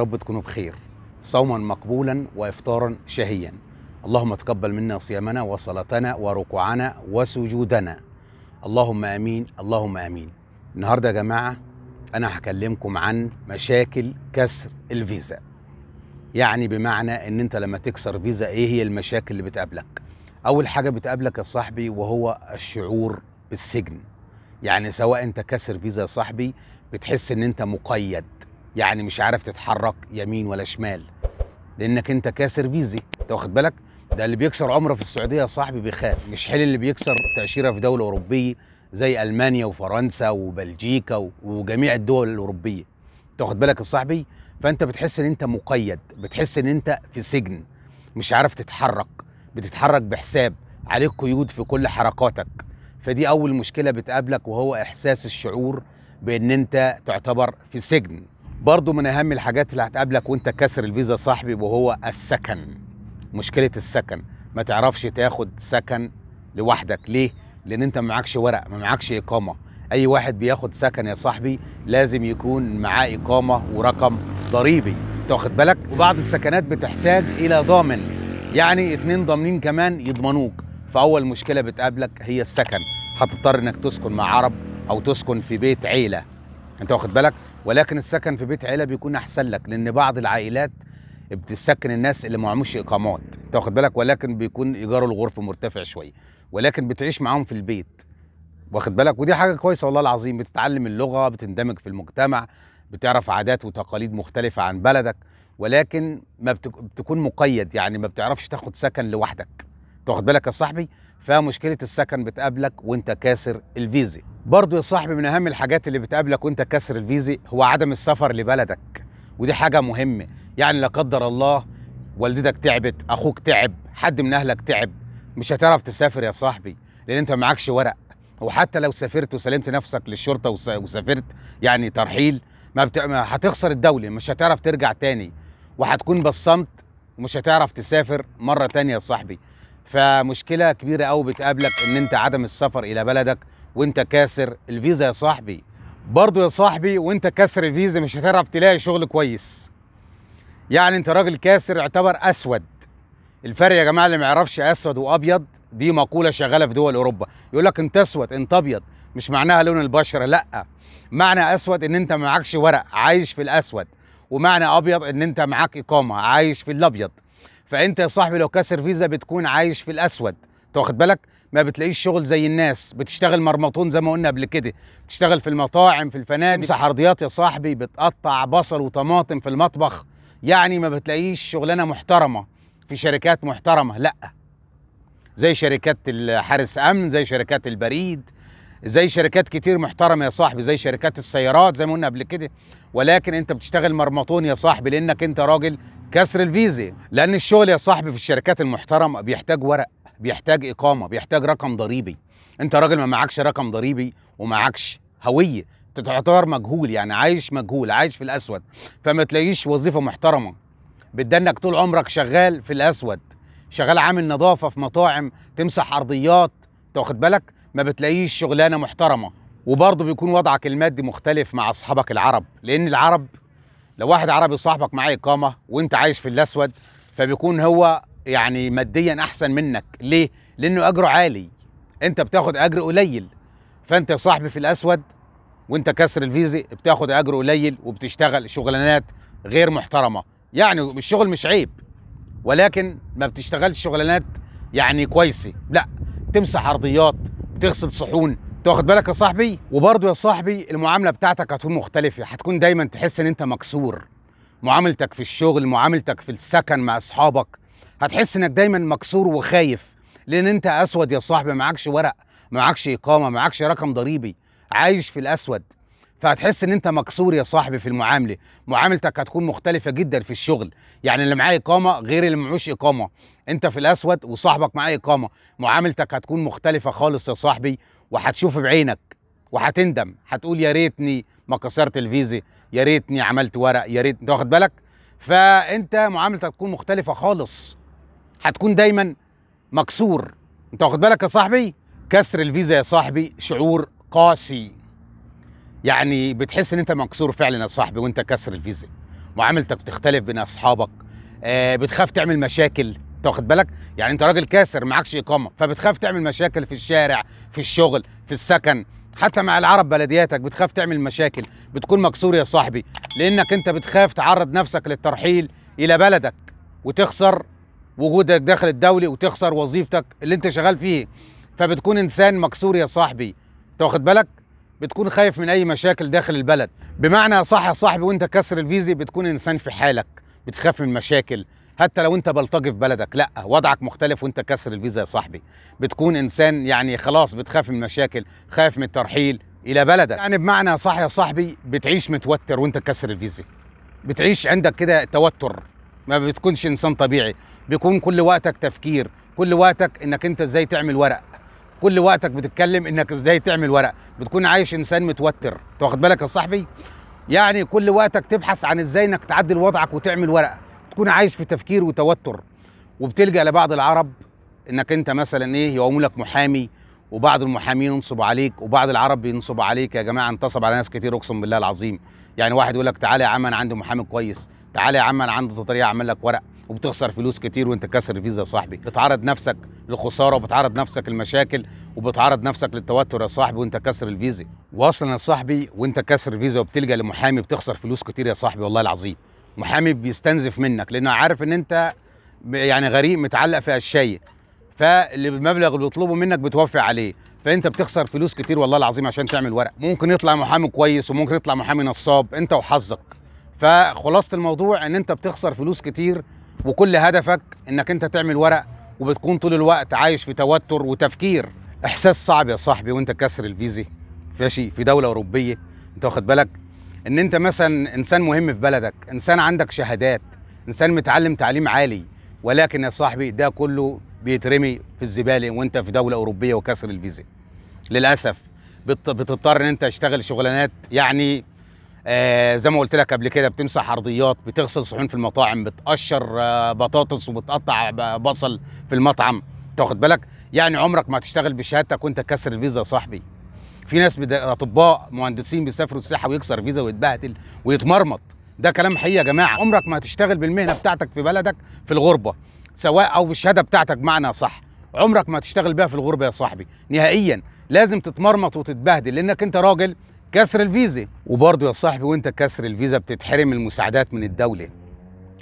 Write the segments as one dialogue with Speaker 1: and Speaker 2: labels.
Speaker 1: رب تكونوا بخير صوما مقبولا وافطارا شهيا اللهم تقبل منا صيامنا وصلاتنا وركوعنا وسجودنا اللهم امين اللهم امين النهارده يا جماعه انا هكلمكم عن مشاكل كسر الفيزا يعني بمعنى ان انت لما تكسر فيزا ايه هي المشاكل اللي بتقابلك اول حاجه بتقابلك يا صاحبي وهو الشعور بالسجن يعني سواء انت كسر فيزا يا صاحبي بتحس ان انت مقيد يعني مش عارف تتحرك يمين ولا شمال لانك انت كاسر فيزي انت واخد بالك ده اللي بيكسر عمره في السعوديه يا صاحبي بيخاف مش حل اللي بيكسر تاشيره في دوله اوروبيه زي المانيا وفرنسا وبلجيكا وجميع الدول الاوروبيه انت واخد بالك يا صاحبي فانت بتحس ان انت مقيد بتحس ان انت في سجن مش عارف تتحرك بتتحرك بحساب عليك قيود في كل حركاتك فدي اول مشكله بتقابلك وهو احساس الشعور بان انت تعتبر في سجن برضو من اهم الحاجات اللي هتقابلك وانت كسر الفيزا صاحبي وهو السكن مشكله السكن ما تعرفش تاخد سكن لوحدك ليه لان انت ما معكش ورق ما معكش اقامه اي واحد بياخد سكن يا صاحبي لازم يكون معاه اقامه ورقم ضريبي انت واخد بالك وبعض السكنات بتحتاج الى ضامن يعني اتنين ضامنين كمان يضمنوك فاول مشكله بتقابلك هي السكن هتضطر انك تسكن مع عرب او تسكن في بيت عيله انت واخد بالك ولكن السكن في بيت عيله بيكون احسن لك لان بعض العائلات بتسكن الناس اللي معهمش اقامات انت واخد بالك ولكن بيكون ايجار الغرفه مرتفع شويه ولكن بتعيش معاهم في البيت واخد بالك ودي حاجه كويسه والله العظيم بتتعلم اللغه بتندمج في المجتمع بتعرف عادات وتقاليد مختلفه عن بلدك ولكن ما بتكون مقيد يعني ما بتعرفش تاخد سكن لوحدك تاخد بالك يا صاحبي فمشكله السكن بتقابلك وانت كاسر الفيزا برضو يا صاحبي من اهم الحاجات اللي بتقابلك وانت كاسر الفيزا هو عدم السفر لبلدك ودي حاجه مهمه يعني لا قدر الله والدتك تعبت اخوك تعب حد من اهلك تعب مش هتعرف تسافر يا صاحبي لان انت معكش ورق وحتى لو سافرت وسلمت نفسك للشرطه وسافرت يعني ترحيل ما, بت... ما هتخسر الدوله مش هتعرف ترجع تاني وهتكون بصمت ومش هتعرف تسافر مره تانيه يا صاحبي فمشكله كبيره قوي بتقابلك ان انت عدم السفر الى بلدك وانت كاسر الفيزا يا صاحبي برضه يا صاحبي وانت كاسر الفيزا مش هتعرف تلاقي شغل كويس يعني انت راجل كاسر يعتبر اسود الفرق يا جماعه اللي ما يعرفش اسود وابيض دي مقوله شغاله في دول اوروبا يقول لك انت اسود انت ابيض مش معناها لون البشره لا معنى اسود ان انت معكش ورق عايش في الاسود ومعنى ابيض ان انت معاك اقامه عايش في الابيض فانت يا صاحبي لو كسر فيزا بتكون عايش في الاسود انت واخد بالك ما بتلاقيش شغل زي الناس بتشتغل مرمطون زي ما قلنا قبل كده بتشتغل في المطاعم في الفنادق حرضيات يا صاحبي بتقطع بصل وطماطم في المطبخ يعني ما بتلاقيش شغلانه محترمه في شركات محترمه لا زي شركات الحارس امن زي شركات البريد زي شركات كتير محترمه يا صاحبي زي شركات السيارات زي ما قلنا قبل كده ولكن انت بتشتغل مرمطون يا صاحبي لانك انت راجل كسر الفيزا لان الشغل يا صاحبي في الشركات المحترمه بيحتاج ورق بيحتاج اقامه بيحتاج رقم ضريبي انت راجل ما معكش رقم ضريبي ومعكش هويه انت تعتبر مجهول يعني عايش مجهول عايش في الاسود فما تلاقيش وظيفه محترمه بدنك طول عمرك شغال في الاسود شغال عامل نظافه في مطاعم تمسح ارضيات تاخد بالك ما بتلاقيش شغلانه محترمه وبرضه بيكون وضعك المادي مختلف مع اصحابك العرب لان العرب لو واحد عربي صاحبك معاه اقامه وانت عايش في الاسود فبيكون هو يعني ماديا احسن منك ليه لانه اجره عالي انت بتاخد اجر قليل فانت يا صاحبي في الاسود وانت كسر الفيزي بتاخد اجر قليل وبتشتغل شغلانات غير محترمه يعني الشغل مش عيب ولكن ما بتشتغلش شغلانات يعني كويسه لا تمسح ارضيات تغسل صحون تاخد بالك يا صاحبي وبرضه يا صاحبي المعامله بتاعتك هتكون مختلفه هتكون دايما تحس ان انت مكسور معاملتك في الشغل معاملتك في السكن مع اصحابك هتحس انك دايما مكسور وخايف لان انت اسود يا صاحبي معكش ورق معكش اقامه معكش رقم ضريبي عايش في الاسود فهتحس ان انت مكسور يا صاحبي في المعامله معاملتك هتكون مختلفه جدا في الشغل يعني اللي معاه اقامه غير اللي معوش اقامه انت في الاسود وصاحبك معاه اقامه معاملتك هتكون مختلفه خالص يا صاحبي وهتشوف بعينك وهتندم هتقول يا ريتني ما كسرت الفيزا يا ريتني عملت ورق يا ريت انت واخد بالك فانت معاملتك هتكون مختلفه خالص هتكون دايما مكسور انت واخد بالك يا صاحبي كسر الفيزا يا صاحبي شعور قاسي يعني بتحس ان انت مكسور فعلا يا صاحبي وانت كسر الفيزا معاملتك بتختلف بين اصحابك آه، بتخاف تعمل مشاكل انت واخد بالك يعني انت راجل كاسر معكش اقامه فبتخاف تعمل مشاكل في الشارع في الشغل في السكن حتى مع العرب بلدياتك بتخاف تعمل مشاكل بتكون مكسور يا صاحبي لانك انت بتخاف تعرض نفسك للترحيل الى بلدك وتخسر وجودك داخل الدولي وتخسر وظيفتك اللي انت شغال فيه فبتكون انسان مكسور يا صاحبي انت واخد بالك بتكون خايف من اي مشاكل داخل البلد بمعنى صح يا صاحبي وانت كسر الفيزي بتكون انسان في حالك بتخاف من مشاكل حتى لو انت بلطجي في بلدك لا وضعك مختلف وانت كسر الفيزا يا صاحبي بتكون انسان يعني خلاص بتخاف من مشاكل خايف من الترحيل الى بلدك يعني بمعنى صح يا صاحبي بتعيش متوتر وانت كسر الفيزا بتعيش عندك كده توتر ما بتكونش انسان طبيعي بيكون كل وقتك تفكير كل وقتك انك انت ازاي تعمل ورق كل وقتك بتتكلم انك ازاي تعمل ورق بتكون عايش انسان متوتر تاخد بالك يا صاحبي يعني كل وقتك تبحث عن ازاي انك تعدل وضعك وتعمل ورقه بتكون عايش في تفكير وتوتر وبتلجا لبعض العرب انك انت مثلا ايه يقوموا لك محامي وبعض المحامين ينصب عليك وبعض العرب بينصب عليك يا جماعه انتصب على ناس كتير اقسم بالله العظيم يعني واحد يقول لك تعالى يا عم انا عندي محامي كويس تعالى يا عم انا عندي طريقه اعمل لك ورق وبتخسر فلوس كتير وانت كاسر فيزا يا صاحبي بتعرض نفسك لخساره وبتعرض نفسك لمشاكل وبتعرض نفسك للتوتر يا صاحبي وانت كاسر الفيزا واصلا يا صاحبي وانت كاسر فيزا وبتلجا لمحامي بتخسر فلوس كتير يا صاحبي والله العظيم محامي بيستنزف منك لانه عارف ان انت يعني غريق متعلق في اشياء فالمبلغ اللي بيطلبه منك بتوفي عليه فانت بتخسر فلوس كتير والله العظيم عشان تعمل ورق ممكن يطلع محامي كويس وممكن يطلع محامي نصاب انت وحظك فخلاصه الموضوع ان انت بتخسر فلوس كتير وكل هدفك انك انت تعمل ورق وبتكون طول الوقت عايش في توتر وتفكير احساس صعب يا صاحبي وانت كسر الفيزي ماشي في دوله اوروبيه انت واخد بالك ان انت مثلا انسان مهم في بلدك انسان عندك شهادات انسان متعلم تعليم عالي ولكن يا صاحبي ده كله بيترمي في الزباله وانت في دوله اوروبيه وكسر الفيزا للاسف بتضطر ان انت تشتغل شغلانات يعني آه زي ما قلت لك قبل كده بتمسح عرضيات بتغسل صحون في المطاعم بتقشر آه بطاطس وبتقطع آه، بصل في المطعم تاخد بالك يعني عمرك ما هتشتغل بشهادتك وانت كسر الفيزا يا صاحبي في ناس بدا... اطباء مهندسين بيسافروا السياحه ويكسر فيزا ويتبهدل ويتمرمط ده كلام حقيقي يا جماعه عمرك ما هتشتغل بالمهنه بتاعتك في بلدك في الغربه سواء او بالشهاده بتاعتك معنى صح عمرك ما هتشتغل بيها في الغربه يا صاحبي نهائيا لازم تتمرمط وتتبهدل لانك انت راجل كسر الفيزا وبرضه يا صاحبي وانت كسر الفيزا بتتحرم المساعدات من الدوله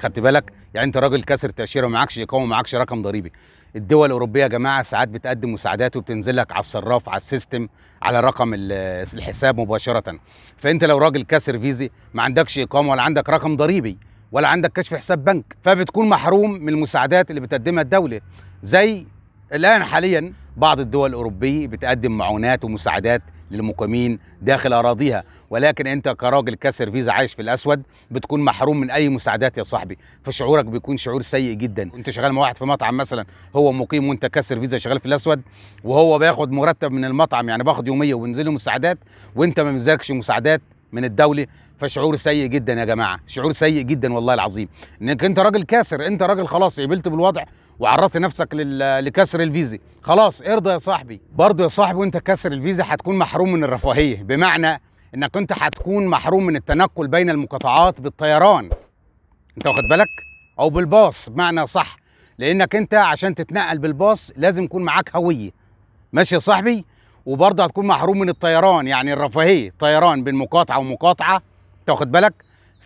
Speaker 1: خدت بالك يعني انت راجل كسر تاشيره ومعكش اقامه ومعكش رقم ضريبي الدول الاوروبيه يا جماعه ساعات بتقدم مساعدات وبتنزل لك على الصراف على السيستم على رقم الحساب مباشره فانت لو راجل كاسر فيزي ما عندكش اقامه ولا عندك رقم ضريبي ولا عندك كشف حساب بنك فبتكون محروم من المساعدات اللي بتقدمها الدوله زي الان حاليا بعض الدول الاوروبيه بتقدم معونات ومساعدات للمقيمين داخل اراضيها ولكن انت كراجل فيزا عايش في الاسود بتكون محروم من اي مساعدات يا صاحبي فشعورك بيكون شعور سيء جدا انت شغال مع واحد في مطعم مثلا هو مقيم وانت فيزا شغال في الاسود وهو بياخد مرتب من المطعم يعني باخد يوميه وبنزله مساعدات وانت ما بنزلكش مساعدات من الدوله فشعور سيء جدا يا جماعه شعور سيء جدا والله العظيم انك انت راجل كاسر انت راجل خلاص قبلت بالوضع وعرضت نفسك لكسر الفيزا خلاص ارضى يا صاحبي برضه يا صاحبي وانت كسر الفيزا هتكون محروم من الرفاهيه بمعنى انك انت هتكون محروم من التنقل بين المقاطعات بالطيران انت واخد بالك او بالباص بمعنى صح لانك انت عشان تتنقل بالباص لازم يكون معاك هويه ماشي يا صاحبي وبرضه هتكون محروم من الطيران يعني الرفاهيه طيران بين مقاطعه ومقاطعه انت واخد بالك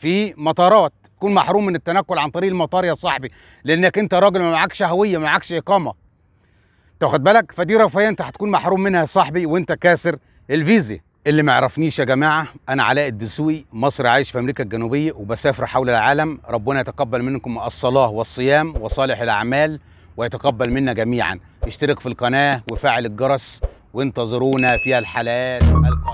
Speaker 1: في مطارات تكون محروم من التنقل عن طريق المطار يا صاحبي لانك انت راجل ما معكش هويه ما معكش اقامه انت واخد بالك فدي رفاهيه انت هتكون محروم منها يا صاحبي وانت كاسر الفيزا اللي ما يعرفنيش يا جماعه انا علاء الدسوقي مصري عايش في امريكا الجنوبيه وبسافر حول العالم ربنا يتقبل منكم الصلاه والصيام وصالح الاعمال ويتقبل منا جميعا اشترك في القناه وفعل الجرس وانتظرونا في الحلقات القادمه